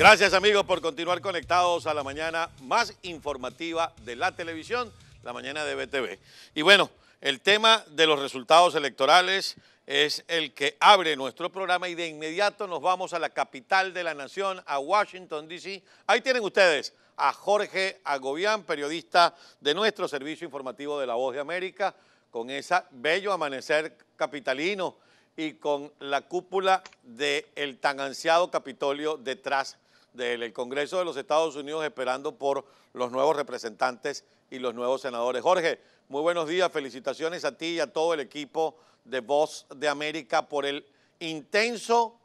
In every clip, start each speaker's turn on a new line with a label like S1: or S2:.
S1: Gracias amigos por continuar conectados a la mañana más informativa de la televisión, la mañana de BTV. Y bueno, el tema de los resultados electorales es el que abre nuestro programa y de inmediato nos vamos a la capital de la nación, a Washington, D.C. Ahí tienen ustedes a Jorge Agobián, periodista de nuestro servicio informativo de La Voz de América, con ese bello amanecer capitalino y con la cúpula del tan ansiado Capitolio detrás del Congreso de los Estados Unidos esperando por los nuevos representantes y los nuevos senadores. Jorge, muy buenos días, felicitaciones a ti y a todo el equipo de Voz de América por el intenso,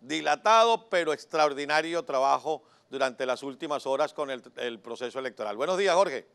S1: dilatado, pero extraordinario trabajo durante las últimas horas con el, proceso electoral. Buenos días, Jorge.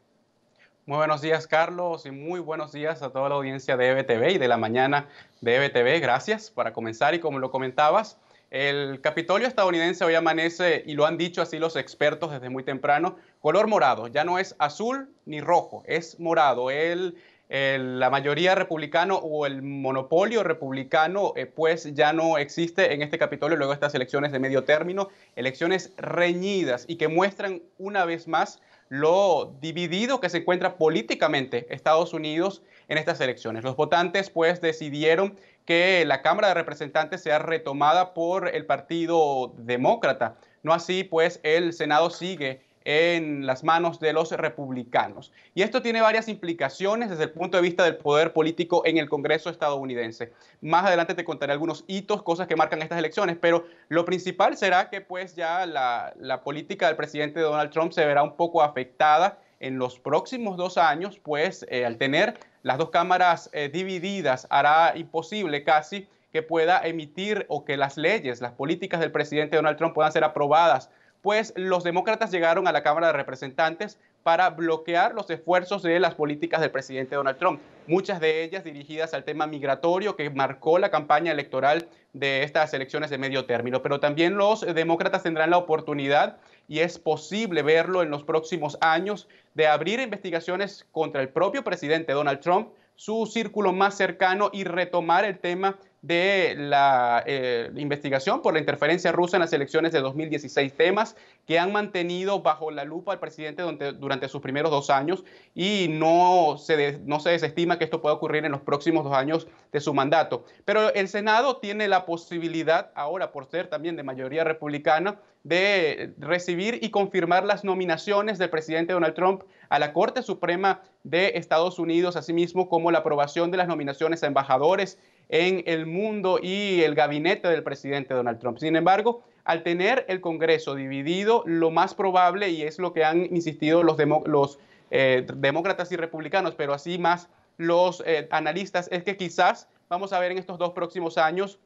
S2: Muy buenos días, Carlos, y muy buenos días a toda la audiencia de EBTV y de la mañana de EBTV. Gracias para comenzar y como lo comentabas, el Capitolio estadounidense hoy amanece, y lo han dicho así los expertos desde muy temprano, color morado. Ya no es azul ni rojo, es morado. El, la mayoría republicano o el monopolio republicano eh, pues ya no existe en este Capitolio luego estas elecciones de medio término, elecciones reñidas y que muestran una vez más lo dividido que se encuentra políticamente Estados Unidos en estas elecciones. Los votantes pues decidieron que la Cámara de Representantes sea retomada por el Partido Demócrata. No así, pues el Senado sigue en las manos de los republicanos. Y esto tiene varias implicaciones desde el punto de vista del poder político en el Congreso estadounidense. Más adelante te contaré algunos hitos, cosas que marcan estas elecciones, pero lo principal será que pues ya la, política del presidente Donald Trump se verá un poco afectada en los próximos dos años, pues eh, al tener las dos cámaras eh, divididas hará imposible casi que pueda emitir o que las leyes, las políticas del presidente Donald Trump puedan ser aprobadas, pues los demócratas llegaron a la Cámara de Representantes para bloquear los esfuerzos de las políticas del presidente Donald Trump, muchas de ellas dirigidas al tema migratorio que marcó la campaña electoral de estas elecciones de medio término, pero también los demócratas tendrán la oportunidad y es posible verlo en los próximos años de abrir investigaciones contra el propio presidente Donald Trump, su círculo más cercano y retomar el tema de la eh, investigación por la interferencia rusa en las elecciones de 2016, temas que han mantenido bajo la lupa al presidente durante, sus primeros dos años y no se, no se desestima que esto pueda ocurrir en los próximos dos años de su mandato. Pero el Senado tiene la posibilidad, ahora por ser también de mayoría republicana, de recibir y confirmar las nominaciones del presidente Donald Trump a la Corte Suprema de Estados Unidos, así mismo como la aprobación de las nominaciones a embajadores en el mundo y el gabinete del presidente Donald Trump. Sin embargo, al tener el Congreso dividido, lo más probable, y es lo que han insistido los, eh, demócratas y republicanos, pero así más los eh, analistas, es que quizás vamos a ver en estos dos próximos años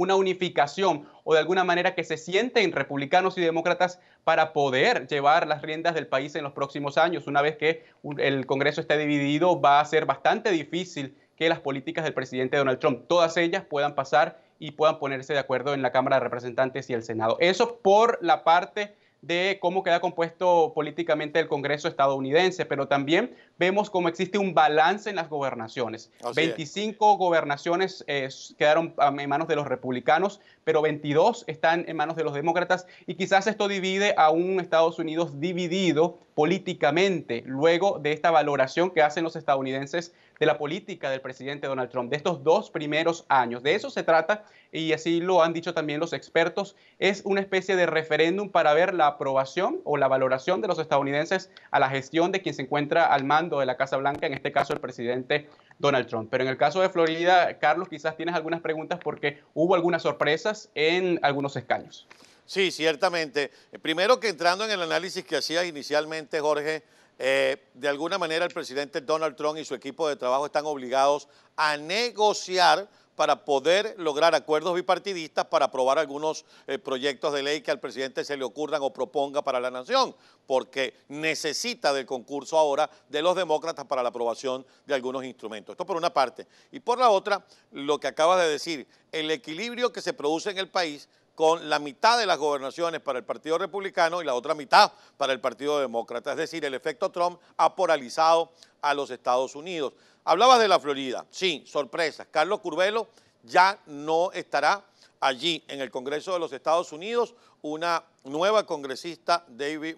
S2: una unificación o de alguna manera que se sienten republicanos y demócratas para poder llevar las riendas del país en los próximos años. Una vez que el Congreso esté dividido, va a ser bastante difícil que las políticas del presidente Donald Trump, todas ellas puedan pasar y puedan ponerse de acuerdo en la Cámara de Representantes y el Senado. Eso por la parte de cómo queda compuesto políticamente el Congreso estadounidense, pero también vemos cómo existe un balance en las gobernaciones. 25 gobernaciones eh, quedaron en manos de los republicanos, pero 22 están en manos de los demócratas y quizás esto divide a un Estados Unidos dividido políticamente luego de esta valoración que hacen los estadounidenses de la política del presidente Donald Trump, de estos dos primeros años. De eso se trata y así lo han dicho también los expertos, es una especie de referéndum para ver la aprobación o la valoración de los estadounidenses a la gestión de quien se encuentra al mando de la Casa Blanca, en este caso el presidente Donald Trump. Pero en el caso de Florida, Carlos, quizás tienes algunas preguntas porque hubo algunas sorpresas en algunos escaños. Sí, ciertamente. Eh,
S1: primero que entrando en el análisis que hacías inicialmente, Jorge, eh, de alguna manera el presidente Donald Trump y su equipo de trabajo están obligados a negociar para poder lograr acuerdos bipartidistas para aprobar algunos eh, proyectos de ley que al presidente se le ocurran o proponga para la nación, porque necesita del concurso ahora de los demócratas para la aprobación de algunos instrumentos. Esto por una parte. Y por la otra, lo que acabas de decir, el equilibrio que se produce en el país con la mitad de las gobernaciones para el Partido Republicano y la otra mitad para el Partido Demócrata. Es decir, el efecto Trump ha polarizado a los Estados Unidos. Hablabas de la Florida, sí, sorpresa. Carlos Curvelo ya no estará allí en el Congreso de los Estados Unidos. Una nueva congresista, Debbie,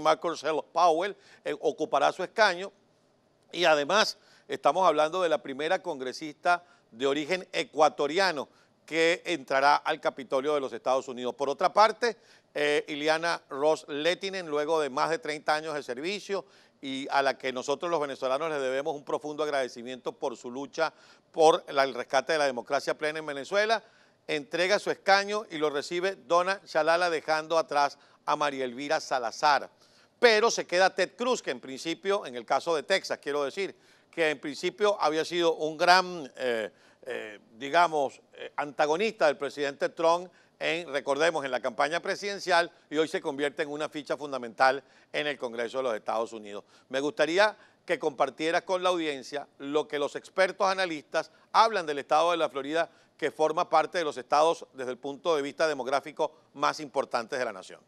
S1: Mar Powell, eh, ocupará su escaño. Y además estamos hablando de la primera congresista de origen ecuatoriano que entrará al Capitolio de los Estados Unidos. Por otra parte, eh, Ileana Ross Lettinen, luego de más de 30 años de servicio y a la que nosotros los venezolanos le debemos un profundo agradecimiento por su lucha por el rescate de la democracia plena en Venezuela, entrega su escaño y lo recibe Dona Chalala dejando atrás a María Elvira Salazar. Pero se queda Ted Cruz, que en principio, en el caso de Texas, quiero decir, que en principio había sido un gran, eh, eh, digamos, eh, antagonista del presidente Trump recordemos, en la campaña presidencial y hoy se convierte en una ficha fundamental en el Congreso de los Estados Unidos. Me gustaría que compartiera con la audiencia lo que los expertos analistas hablan del estado de la Florida, que forma parte de los estados desde el punto de vista demográfico más importantes de la nación.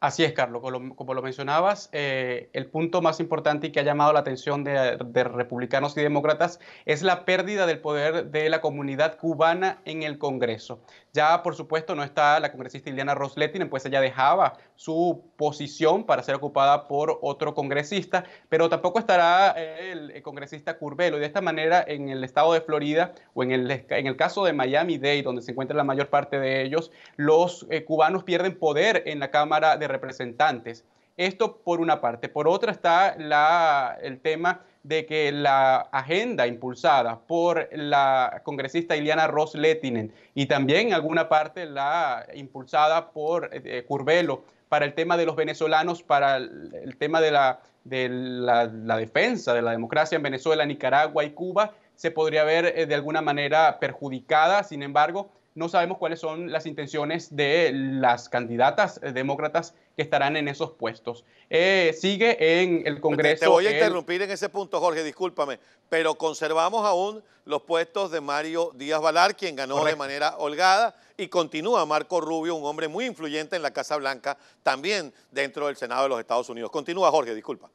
S2: Así es, Carlos. Como, lo, mencionabas, eh, el punto más importante y que ha llamado la atención de, republicanos y demócratas es la pérdida del poder de la comunidad cubana en el Congreso. Ya, por supuesto, no está la congresista Ileana Rosletinen, pues ella dejaba su posición para ser ocupada por otro congresista, pero tampoco estará eh, el, congresista Curbelo. Y de esta manera, en el estado de Florida o en el, en el caso de Miami-Dade, donde se encuentra la mayor parte de ellos, los eh, cubanos pierden poder en la Cámara de Representantes. Esto por una parte. Por otra está la, el tema de que la agenda impulsada por la congresista Iliana Ross Letinen y también en alguna parte la impulsada por eh, Curvelo para el tema de los venezolanos, para el, tema de, la, de la, defensa de la democracia en Venezuela, Nicaragua y Cuba, se podría ver eh, de alguna manera perjudicada. Sin embargo, no sabemos cuáles son las intenciones de las candidatas eh, demócratas que estarán en esos puestos. Eh, sigue en el Congreso. Te, voy a interrumpir
S1: en ese punto, Jorge, discúlpame, pero conservamos aún los puestos de Mario Díaz Valar, quien ganó de manera holgada, y continúa Marco Rubio, un hombre muy influyente en la Casa Blanca, también dentro del Senado de los Estados Unidos. Continúa, Jorge, disculpa.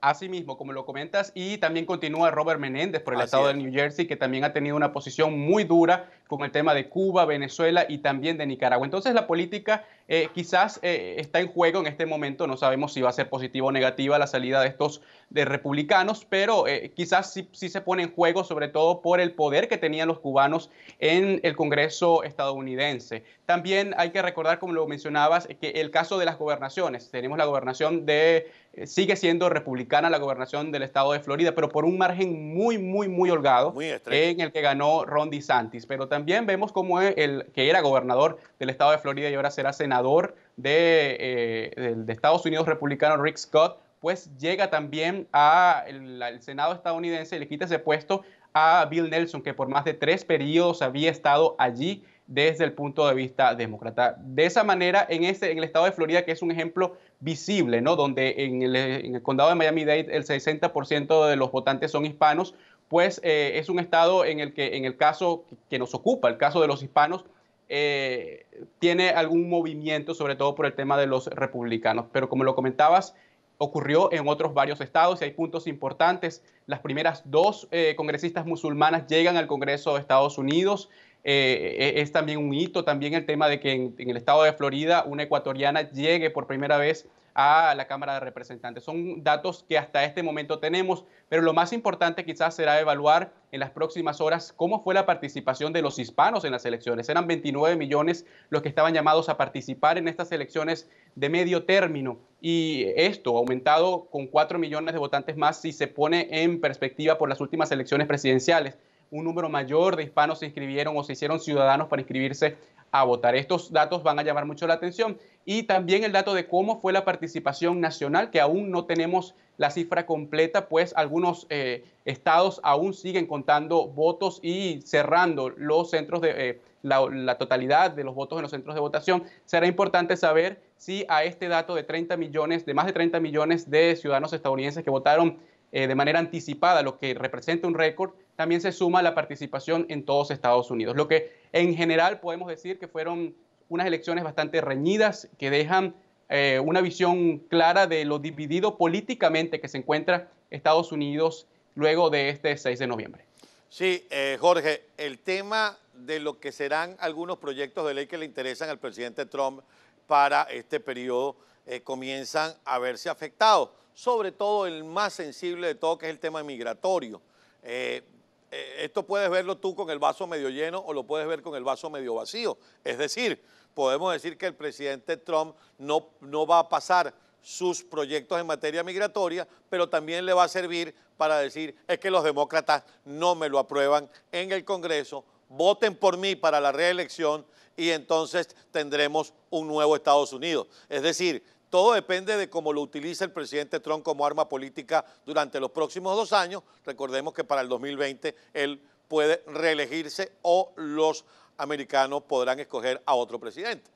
S2: Así mismo, como lo comentas, y también continúa Robert Menéndez por el estado de New Jersey, que también ha tenido una posición muy dura con el tema de Cuba, Venezuela y también de Nicaragua. Entonces la política eh, quizás eh, está en juego en este momento, no sabemos si va a ser positiva o negativa la salida de estos de republicanos, pero eh, quizás sí, sí, se pone en juego, sobre todo por el poder que tenían los cubanos en el Congreso estadounidense. También hay que recordar, como lo mencionabas, que el caso de las gobernaciones, tenemos la gobernación de, sigue siendo republicana gana la gobernación del estado de Florida, pero por un margen muy, muy, muy holgado en el que ganó Ron DeSantis. Pero también vemos cómo el que era gobernador del estado de Florida y ahora será senador de, eh, Estados Unidos republicano, Rick Scott, pues llega también al el Senado estadounidense y le quita ese puesto a Bill Nelson, que por más de tres periodos había estado allí desde el punto de vista demócrata. De esa manera, en, ese en el estado de Florida, que es un ejemplo visible, ¿no? Donde en el, condado de Miami-Dade el 60% de los votantes son hispanos, pues eh, es un estado en el que en el caso que nos ocupa, el caso de los hispanos, eh, tiene algún movimiento, sobre todo por el tema de los republicanos. Pero como lo comentabas, ocurrió en otros varios estados y hay puntos importantes. Las primeras dos eh, congresistas musulmanas llegan al Congreso de Estados Unidos eh, e, es también un hito, también el tema de que en, el estado de Florida una ecuatoriana llegue por primera vez a la Cámara de Representantes. Son datos que hasta este momento tenemos, pero lo más importante quizás será evaluar en las próximas horas cómo fue la participación de los hispanos en las elecciones. Eran 29 millones los que estaban llamados a participar en estas elecciones de medio término y esto aumentado con 4 millones de votantes más si se pone en perspectiva por las últimas elecciones presidenciales un número mayor de hispanos se inscribieron o se hicieron ciudadanos para inscribirse a votar. Estos datos van a llamar mucho la atención y también el dato de cómo fue la participación nacional, que aún no tenemos la cifra completa, pues algunos eh, estados aún siguen contando votos y cerrando los centros de eh, la, la, totalidad de los votos en los centros de votación. Será importante saber si a este dato de 30 millones, de más de 30 millones de ciudadanos estadounidenses que votaron eh, de manera anticipada, lo que representa un récord, también se suma la participación en todos Estados Unidos. Lo que en general podemos decir que fueron unas elecciones bastante reñidas que dejan eh, una visión clara de lo dividido políticamente que se encuentra Estados Unidos luego de este 6 de noviembre.
S1: Sí, eh, Jorge, el tema de lo que serán algunos proyectos de ley que le interesan al presidente Trump para este periodo comienzan a verse afectados sobre todo el más sensible de todo, que es el tema migratorio. Eh, eh, esto puedes verlo tú con el vaso medio lleno o lo puedes ver con el vaso medio vacío. Es decir, podemos decir que el presidente Trump no, no va a pasar sus proyectos en materia migratoria, pero también le va a servir para decir, es que los demócratas no me lo aprueban en el Congreso, voten por mí para la reelección y entonces tendremos un nuevo Estados Unidos. Es decir, todo depende de cómo lo utilice el presidente Trump como arma política durante los próximos dos años. Recordemos que para el 2020 él puede reelegirse o los americanos podrán escoger a otro presidente.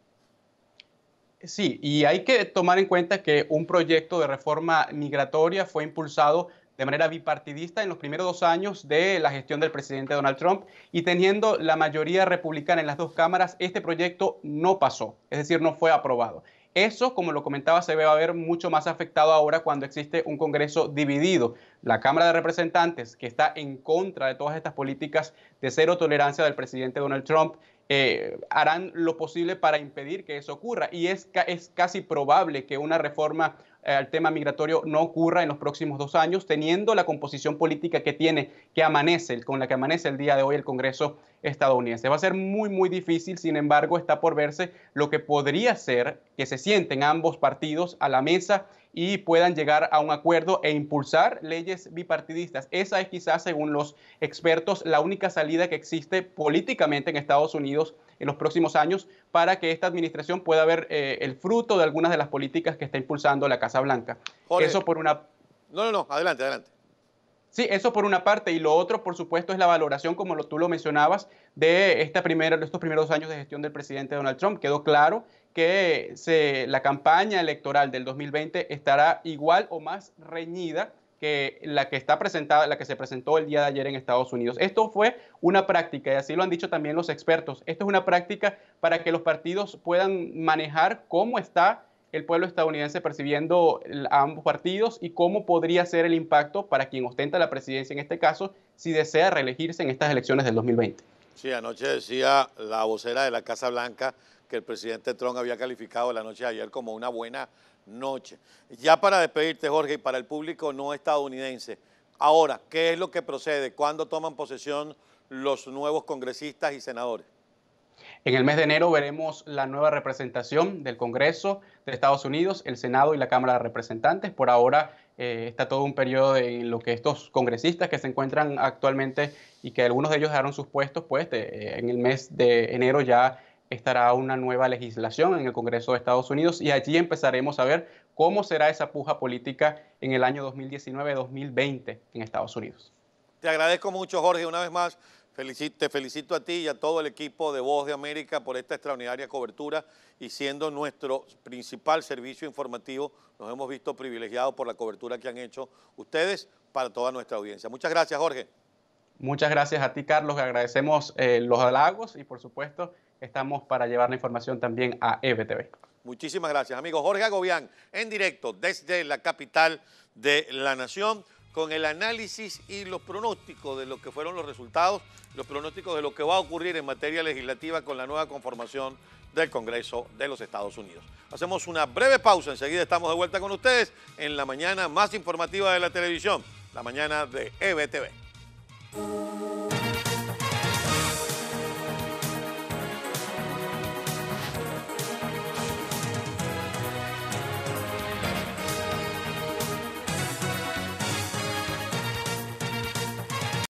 S2: Sí, y hay que tomar en cuenta que un proyecto de reforma migratoria fue impulsado de manera bipartidista en los primeros dos años de la gestión del presidente Donald Trump y teniendo la mayoría republicana en las dos cámaras, este proyecto no pasó, es decir, no fue aprobado. Eso, como lo comentaba, se va a ver mucho más afectado ahora cuando existe un Congreso dividido. La Cámara de Representantes, que está en contra de todas estas políticas de cero tolerancia del presidente Donald Trump, eh, harán lo posible para impedir que eso ocurra. Y es, es casi probable que una reforma eh, al tema migratorio no ocurra en los próximos dos años, teniendo la composición política que tiene, que amanece, con la que amanece el día de hoy el Congreso estadounidense. Va a ser muy, muy difícil, sin embargo, está por verse lo que podría ser que se sienten ambos partidos a la mesa y puedan llegar a un acuerdo e impulsar leyes bipartidistas. Esa es quizás, según los expertos, la única salida que existe políticamente en Estados Unidos en los próximos años para que esta administración pueda ver eh, el fruto de algunas de las políticas que está impulsando la Casa Blanca. Jorge, eso por una... No, no, no, adelante, adelante. Sí, eso por una parte. Y lo otro, por supuesto, es la valoración, como tú lo mencionabas, de, esta primera, estos primeros años de gestión del presidente Donald Trump. Quedó claro que se, la campaña electoral del 2020 estará igual o más reñida que la que está presentada, la que se presentó el día de ayer en Estados Unidos. Esto fue una práctica, y así lo han dicho también los expertos. Esto es una práctica para que los partidos puedan manejar cómo está el pueblo estadounidense percibiendo a ambos partidos y cómo podría ser el impacto para quien ostenta la presidencia en este caso si desea reelegirse en estas elecciones del 2020. Sí, anoche decía
S1: la vocera de la Casa Blanca que el presidente Trump había calificado la noche de ayer como una buena noche. Ya para despedirte, Jorge, y para el público no estadounidense, ahora, ¿qué es lo que procede? ¿Cuándo toman posesión los nuevos congresistas y senadores?
S2: En el mes de enero veremos la nueva representación del Congreso de Estados Unidos, el Senado y la Cámara de Representantes. Por ahora eh, está todo un periodo en lo que estos congresistas que se encuentran actualmente y que algunos de ellos dejaron sus puestos, pues eh, en el mes de enero ya estará una nueva legislación en el Congreso de Estados Unidos y allí empezaremos a ver cómo será esa puja política en el año 2019-2020 en Estados Unidos.
S1: Te agradezco mucho, Jorge, una vez más. te felicito a ti y a todo el equipo de Voz de América por esta extraordinaria cobertura y siendo nuestro principal servicio informativo, nos hemos visto privilegiados por la cobertura que han hecho ustedes para toda nuestra audiencia. Muchas gracias, Jorge.
S2: Muchas gracias a ti, Carlos. Agradecemos eh, los halagos y, por supuesto, estamos para llevar la información también a EBTV.
S1: Muchísimas gracias, amigo Jorge Agobián, en directo desde la capital de la nación, con el análisis y los pronósticos de lo que fueron los resultados, los pronósticos de lo que va a ocurrir en materia legislativa con la nueva conformación del Congreso de los Estados Unidos. Hacemos una breve pausa, enseguida estamos de vuelta con ustedes en la mañana más informativa de la televisión, la mañana de EBTV.